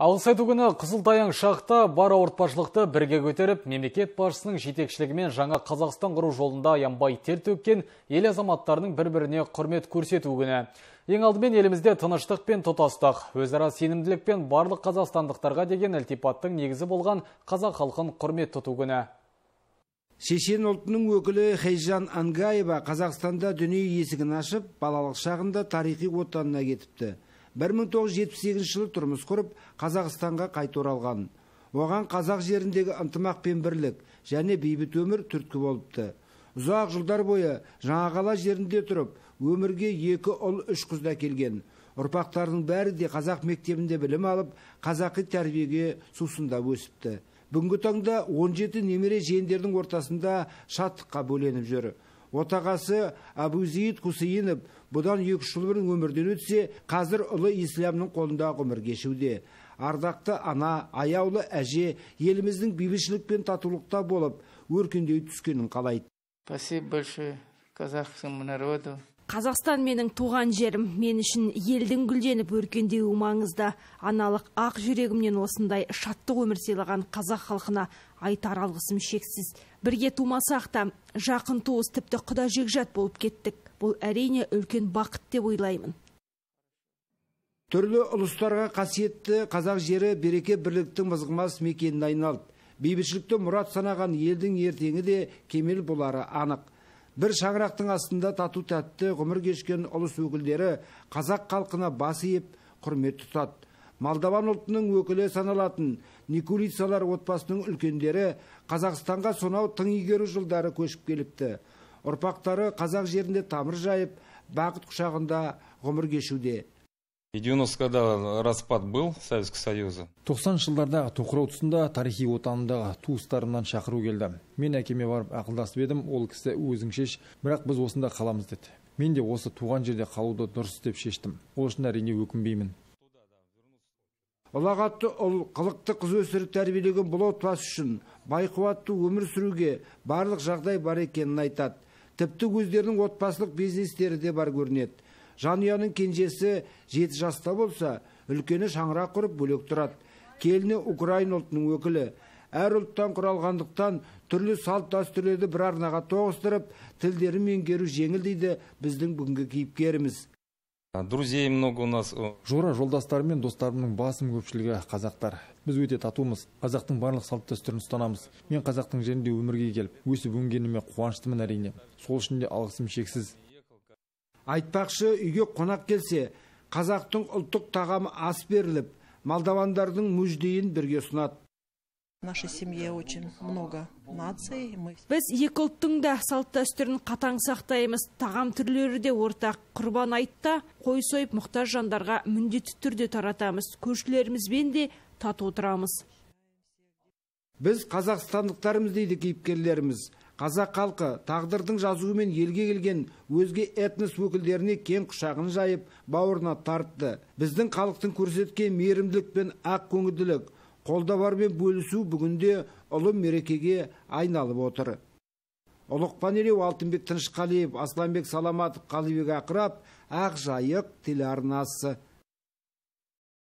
Алыс айту күні Қызылтаяң шақта бар ауыртпашылықты бірге көтеріп, мемлекет басшысының жетекшілігімен жаңа Қазақстан құру жолында аянбай тер төккен ел азаматтарының бір-біріне құрмет көрсету күні. Ең алдымен елімізде тыныштық пен тұтастық, өзара сенімділік пен барлық қазақстандықтарға деген әлтипаттың негізі болған қазақ халқын құрмет тұту күні. Шешен ұлтының өкілі Хейжан Ангаева Қазақстанда дүние есігін ашып, балалық шағында тарихи отанына кетіпті. 1978 жылы тұрмыс құрып қазақстанға қайта оралған оған қазақ жеріндегі ынтымақ пен бірлік және бейбіт өмір түрткі болыпты ұзақ жылдар бойы жаңақала жерінде тұрып өмірге екі ұл үш қызды келген. ұрпақтарының бәрі де қазақ мектебінде білім алып қазақи тәрбиеге сусындап өсіпті бүгінгі таңда 17 немере жиендердің ортасында шаттыққа бөленіп жүр отағасы Абузиид хусейінов бұдан екі үш жыл бұрын өмірден өтсе қазір ұлы исламның қолында ғұмыр кешуде ардақты ана аяулы әже еліміздің бейбітшілік пен татулықта болып өркендей түскенін қалайды спасибо большое казахскому народу Қазақстан менің туған жерім, мен үшін елдің гүлденіп өркендеуі маңызды. Аналық ақ жүрегімнен осындай шатты өмір сыйлаған қазақ халқына айтар алғысым шексіз. Бірге тумасақ та жақын туыс тіпті құда жекжат болып кеттік. Бұл әрине үлкен бақыт деп ойлаймын. Түрлі ұлыстарға қасиетті қазақ жері береке бірліктің мызғымас мекеніне айналды. Бейбітшілікті мұрат санаған елдің ертеңі де кемел болары анық бір шаңырақтың астында тату тәтті ғұмыр кешкен ұлыс өкілдері қазақ қалқына бас иіп құрмет тұтады молдаван ұлтының өкілі саналатын никулицалар отбасының үлкендері қазақстанға сонау тың игеру жылдары көшіп келіпті ұрпақтары қазақ жерінде тамыр жайып бақыт құшағында ғұмыр кешуде да распад был советского союза тоқсаныншы жылдарда тоқырау тұсында тарихи отанымдағы туыстарымнан шақыру келді мен әкеме барып ақылдасып едім ол кісі өзің шеш бірақ біз осында қаламыз деді мен де осы туған жерде қалуды дұрыс деп шештім ол үшін әрине өкінбеймін ұлағатты ұл қылықты қыз өсіріп тәрбиелеген бұл отбасы үшін байқуатты өмір сүруге барлық жағдай бар екенін айтады тіпті өздерінің отбасылық бизнестері де бар көрінеді жанұяның кенжесі жеті жаста болса үлкені шаңырақ құрып бөлек тұрады келіні украин ұлтының өкілі әр ұлттан құралғандықтан түрлі салт дәстүрлерді бір арнаға тоғыстырып тілдерін меңгеру жеңіл дейді біздің бүгінгі кейіпкеріміз друзей много у нас э, жора жолдастарым мен достарымның басым көпшілігі қазақтар біз өте татумыз қазақтың барлық салт дәстүрін ұстанамыз мен қазақтың жерінде өмірге келіп өсіп өнгеніме қуаныштымын әрине сол үшін де алғысым шексіз айтпақшы үйге қонақ келсе қазақтың ұлттық тағамы ас беріліп молдавандардың мүждейін бірге ұсынады біз екі ұлттың да салт дәстүрін қатаң сақтаймыз тағам түрлері де ортақ құрбан айтта қой сойып мұқтаж жандарға міндетті түрде таратамыз көршілерімізбен де тату отырамыз біз қазақстандықтармыз дейді кейіпкерлеріміз қазақ халқы тағдырдың жазуымен елге келген өзге этнос өкілдеріне кең құшағын жайып бауырына тартты біздің халықтың көрсеткен мейірімділік пен ақ көңілділік қолда бармен бөлісу бүгінде ұлы мерекеге айналып отыр ұлықпан елеу алтынбек тынышқалиев асланбек саламатов қалыбек ақырап ақ жайық телеарнасы